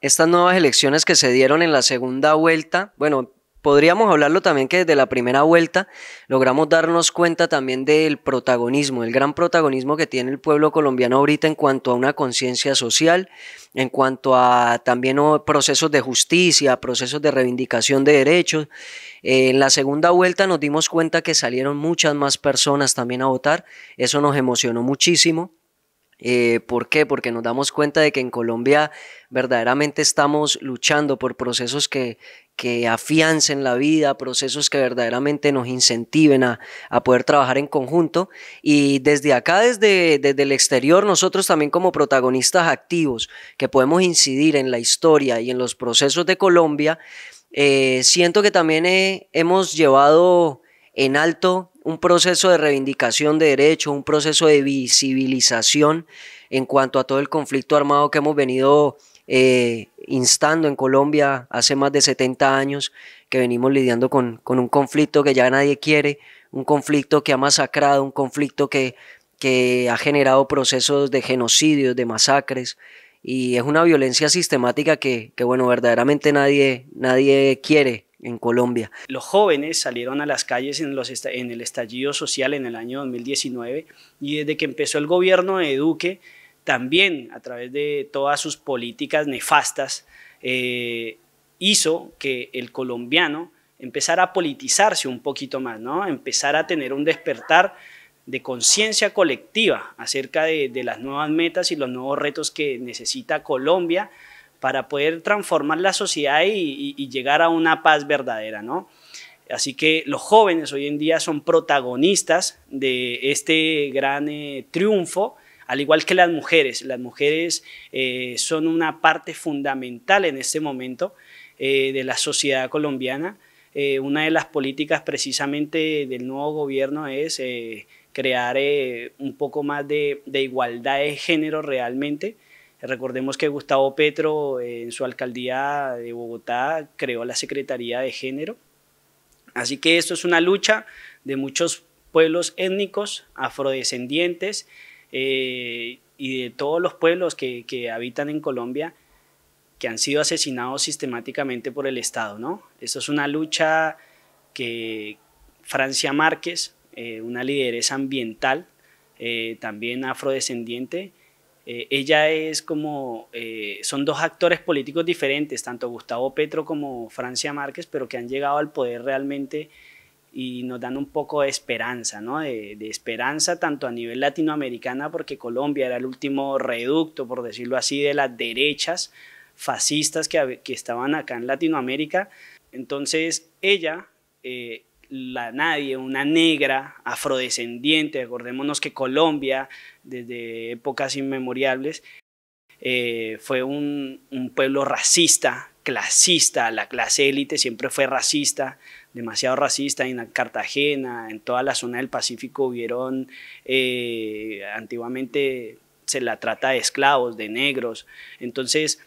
estas nuevas elecciones que se dieron en la segunda vuelta, bueno, podríamos hablarlo también que desde la primera vuelta logramos darnos cuenta también del protagonismo, el gran protagonismo que tiene el pueblo colombiano ahorita en cuanto a una conciencia social, en cuanto a también procesos de justicia, procesos de reivindicación de derechos. Eh, en la segunda vuelta nos dimos cuenta que salieron muchas más personas también a votar, eso nos emocionó muchísimo. Eh, ¿Por qué? Porque nos damos cuenta de que en Colombia verdaderamente estamos luchando por procesos que, que afiancen la vida, procesos que verdaderamente nos incentiven a, poder trabajar en conjunto. Y desde acá, desde, desde el exterior, nosotros también como protagonistas activos que podemos incidir en la historia y en los procesos de Colombia, eh, siento que también eh, hemos llevado en alto un proceso de reivindicación de derechos, un proceso de visibilización en cuanto a todo el conflicto armado que hemos venido eh, instando en Colombia hace más de 70 años, que venimos lidiando con, con, un conflicto que ya nadie quiere, un conflicto que ha masacrado, un conflicto que, que ha generado procesos de genocidios, de masacres, y es una violencia sistemática que, que bueno, verdaderamente nadie, nadie quiere en Colombia. Los jóvenes salieron a las calles en, el estallido social en el año 2019 y desde que empezó el gobierno de Duque, también a través de todas sus políticas nefastas, eh, hizo que el colombiano empezara a politizarse un poquito más, ¿no? empezar a tener un despertar de conciencia colectiva acerca de, de las nuevas metas y los nuevos retos que necesita Colombia para poder transformar la sociedad y, llegar a una paz verdadera, Así que los jóvenes hoy en día son protagonistas de este gran eh, triunfo, al igual que las mujeres. Las mujeres eh, son una parte fundamental en este momento eh, de la sociedad colombiana. una de las políticas precisamente del nuevo gobierno es crear un poco más de igualdad de género realmente Recordemos que Gustavo Petro eh, en su alcaldía de Bogotá creó la Secretaría de Género. Así que esto es una lucha de muchos pueblos étnicos, afrodescendientes eh, y de todos los pueblos que, habitan en Colombia que han sido asesinados sistemáticamente por el Estado. ¿no? Esto es una lucha que Francia Márquez, eh, una lideresa ambiental, también afrodescendiente, eh, ella es como, eh, son dos actores políticos diferentes, tanto Gustavo Petro como Francia Márquez, pero que han llegado al poder realmente y nos dan un poco de esperanza, ¿no? De, esperanza tanto a nivel latinoamericana, porque Colombia era el último reducto, por decirlo así, de las derechas fascistas que, estaban acá en Latinoamérica. Entonces, ella eh, la nadie, una negra afrodescendiente, acordémonos que Colombia, desde épocas inmemoriales, eh, fue un, pueblo racista, clasista, la clase élite siempre fue racista, demasiado racista en Cartagena, en toda la zona del Pacífico hubieron eh, antiguamente se la trata de esclavos, de negros, entonces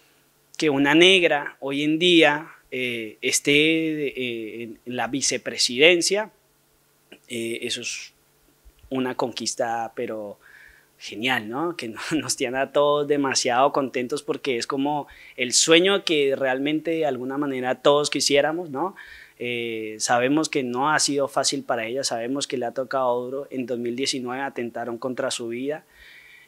que una negra hoy en día eh, esté eh, en la vicepresidencia. Eh, eso es una conquista, pero genial, ¿no? Que nos tiene a todos demasiado contentos porque es como el sueño que realmente de alguna manera todos quisiéramos, ¿no? sabemos que no ha sido fácil para ella, sabemos que le ha tocado duro. En 2019 atentaron contra su vida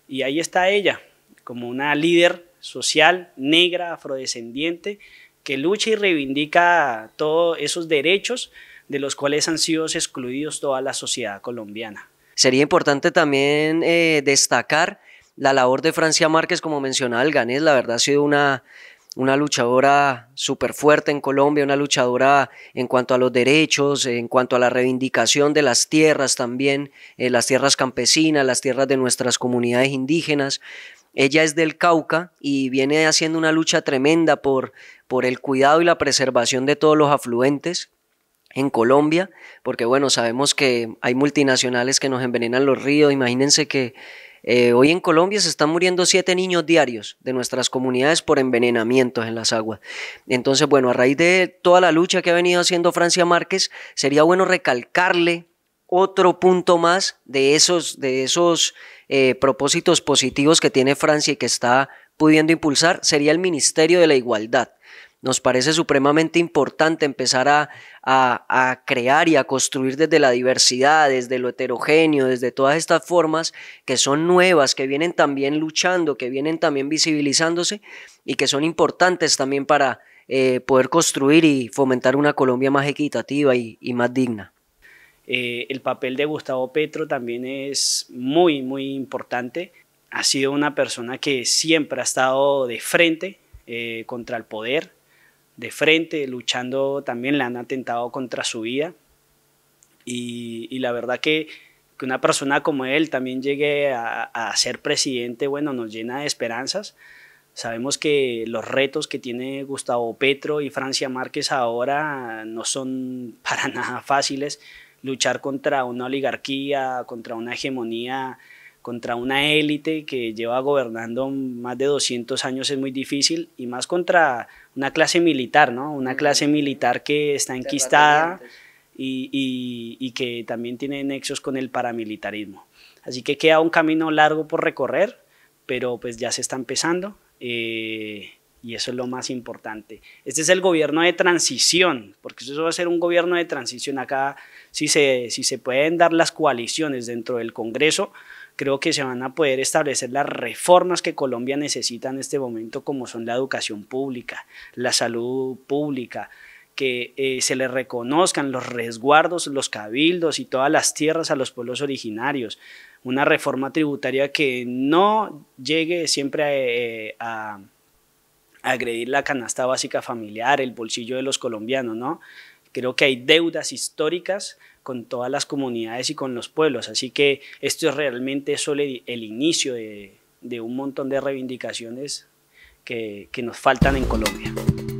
y ahí está ella, como una líder social, negra, afrodescendiente, que lucha y reivindica todos esos derechos de los cuales han sido excluidos toda la sociedad colombiana. Sería importante también eh, destacar la labor de Francia Márquez, como mencionaba el Ganés, la verdad ha sido una, una luchadora súper fuerte en Colombia, una luchadora en cuanto a los derechos, en cuanto a la reivindicación de las tierras también, eh, las tierras campesinas, las tierras de nuestras comunidades indígenas. Ella es del Cauca y viene haciendo una lucha tremenda por, por el cuidado y la preservación de todos los afluentes en Colombia, porque bueno, sabemos que hay multinacionales que nos envenenan los ríos, imagínense que eh, hoy en Colombia se están muriendo siete niños diarios de nuestras comunidades por envenenamientos en las aguas. Entonces, bueno, a raíz de toda la lucha que ha venido haciendo Francia Márquez, sería bueno recalcarle otro punto más de esos, de esos eh, propósitos positivos que tiene Francia y que está pudiendo impulsar sería el Ministerio de la Igualdad. Nos parece supremamente importante empezar a, crear y a construir desde la diversidad, desde lo heterogéneo, desde todas estas formas que son nuevas, que vienen también luchando, que vienen también visibilizándose y que son importantes también para eh, poder construir y fomentar una Colombia más equitativa y más digna. Eh, el papel de Gustavo Petro también es muy, muy importante. Ha sido una persona que siempre ha estado de frente eh, contra el poder, de frente, luchando también, le han atentado contra su vida. Y, la verdad que, una persona como él también llegue a, a ser presidente, bueno, nos llena de esperanzas. Sabemos que los retos que tiene Gustavo Petro y Francia Márquez ahora no son para nada fáciles luchar contra una oligarquía, contra una hegemonía, contra una élite que lleva gobernando más de 200 años es muy difícil y más contra una clase militar, ¿no? Una clase militar que está enquistada y, que también tiene nexos con el paramilitarismo. Así que queda un camino largo por recorrer, pero pues ya se está empezando. Eh, y eso es lo más importante. Este es el gobierno de transición, porque eso va a ser un gobierno de transición. Acá, si se, si se pueden dar las coaliciones dentro del Congreso, creo que se van a poder establecer las reformas que Colombia necesita en este momento, como son la educación pública, la salud pública, que eh, se le reconozcan los resguardos, los cabildos y todas las tierras a los pueblos originarios. Una reforma tributaria que no llegue siempre eh, eh, a agredir la canasta básica familiar, el bolsillo de los colombianos, ¿no? Creo que hay deudas históricas con todas las comunidades y con los pueblos, así que esto es realmente solo el, inicio de, un montón de reivindicaciones que nos faltan en Colombia.